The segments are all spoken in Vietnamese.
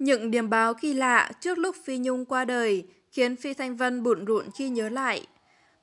Những điểm báo kỳ lạ trước lúc Phi Nhung qua đời khiến Phi Thanh Vân bụn rụn khi nhớ lại.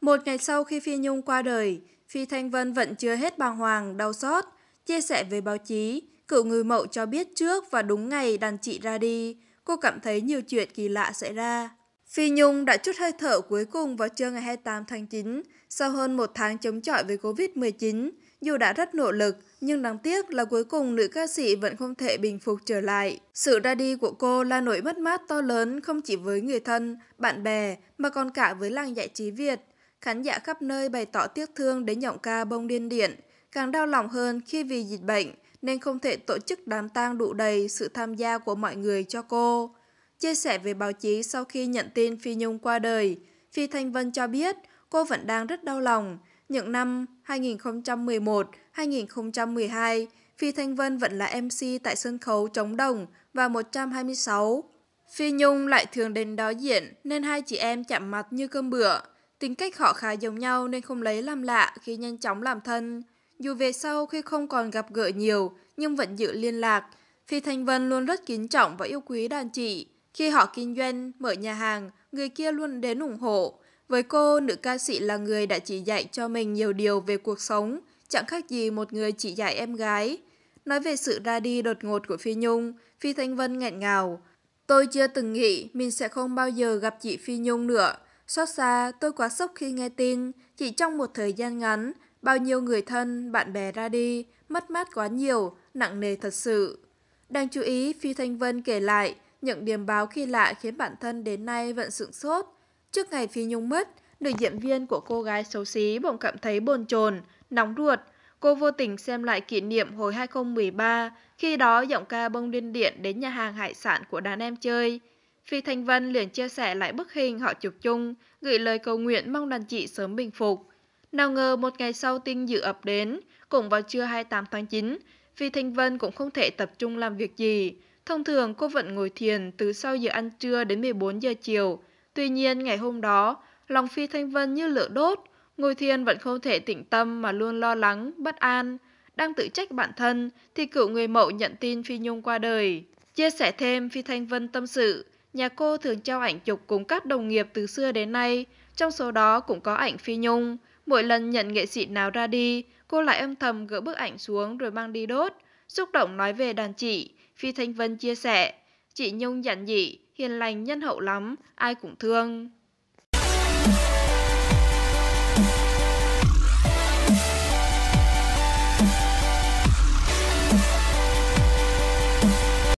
Một ngày sau khi Phi Nhung qua đời, Phi Thanh Vân vẫn chưa hết bàng hoàng, đau xót, chia sẻ với báo chí. Cựu người mẫu cho biết trước và đúng ngày đàn chị ra đi, cô cảm thấy nhiều chuyện kỳ lạ xảy ra. Phi Nhung đã chút hơi thở cuối cùng vào trưa ngày 28 tháng 9, sau hơn một tháng chống chọi với Covid-19. Dù đã rất nỗ lực, nhưng đáng tiếc là cuối cùng nữ ca sĩ vẫn không thể bình phục trở lại. Sự ra đi của cô là nỗi mất mát to lớn không chỉ với người thân, bạn bè, mà còn cả với làng giải trí Việt. Khán giả khắp nơi bày tỏ tiếc thương đến giọng ca bông điên điện, càng đau lòng hơn khi vì dịch bệnh nên không thể tổ chức đám tang đủ đầy sự tham gia của mọi người cho cô. Chia sẻ về báo chí sau khi nhận tin Phi Nhung qua đời, Phi Thanh Vân cho biết cô vẫn đang rất đau lòng, những năm 2011-2012, Phi Thanh Vân vẫn là MC tại sân khấu Trống Đồng và 126. Phi Nhung lại thường đến đó diễn nên hai chị em chạm mặt như cơm bữa. Tính cách họ khá giống nhau nên không lấy làm lạ khi nhanh chóng làm thân. Dù về sau khi không còn gặp gỡ nhiều nhưng vẫn giữ liên lạc, Phi Thanh Vân luôn rất kính trọng và yêu quý đàn chị. Khi họ kinh doanh, mở nhà hàng, người kia luôn đến ủng hộ. Với cô, nữ ca sĩ là người đã chỉ dạy cho mình nhiều điều về cuộc sống, chẳng khác gì một người chỉ dạy em gái. Nói về sự ra đi đột ngột của Phi Nhung, Phi Thanh Vân nghẹn ngào. Tôi chưa từng nghĩ mình sẽ không bao giờ gặp chị Phi Nhung nữa. Xót xa, tôi quá sốc khi nghe tin, chỉ trong một thời gian ngắn, bao nhiêu người thân, bạn bè ra đi, mất mát quá nhiều, nặng nề thật sự. Đang chú ý, Phi Thanh Vân kể lại, những điểm báo khi lạ khiến bản thân đến nay vẫn sửng sốt. Trước ngày Phi Nhung mất, nữ diễn viên của cô gái xấu xí bỗng cảm thấy bồn chồn, nóng ruột. Cô vô tình xem lại kỷ niệm hồi 2013, khi đó giọng ca bông điên điện đến nhà hàng hải sản của đàn em chơi. Phi Thanh Vân liền chia sẻ lại bức hình họ chụp chung, gửi lời cầu nguyện mong đàn chị sớm bình phục. Nào ngờ một ngày sau tin dự ập đến, cũng vào trưa 28 tháng 9, Phi Thanh Vân cũng không thể tập trung làm việc gì. Thông thường cô vẫn ngồi thiền từ sau giờ ăn trưa đến 14 giờ chiều, Tuy nhiên ngày hôm đó, lòng Phi Thanh Vân như lửa đốt, ngồi Thiên vẫn không thể tĩnh tâm mà luôn lo lắng, bất an. Đang tự trách bản thân thì cựu người mẫu nhận tin Phi Nhung qua đời. Chia sẻ thêm Phi Thanh Vân tâm sự, nhà cô thường trao ảnh chụp cùng các đồng nghiệp từ xưa đến nay, trong số đó cũng có ảnh Phi Nhung. Mỗi lần nhận nghệ sĩ nào ra đi, cô lại âm thầm gỡ bức ảnh xuống rồi mang đi đốt. Xúc động nói về đàn chị, Phi Thanh Vân chia sẻ, Chị Nhung giản dị, hiền lành nhân hậu lắm, ai cũng thương.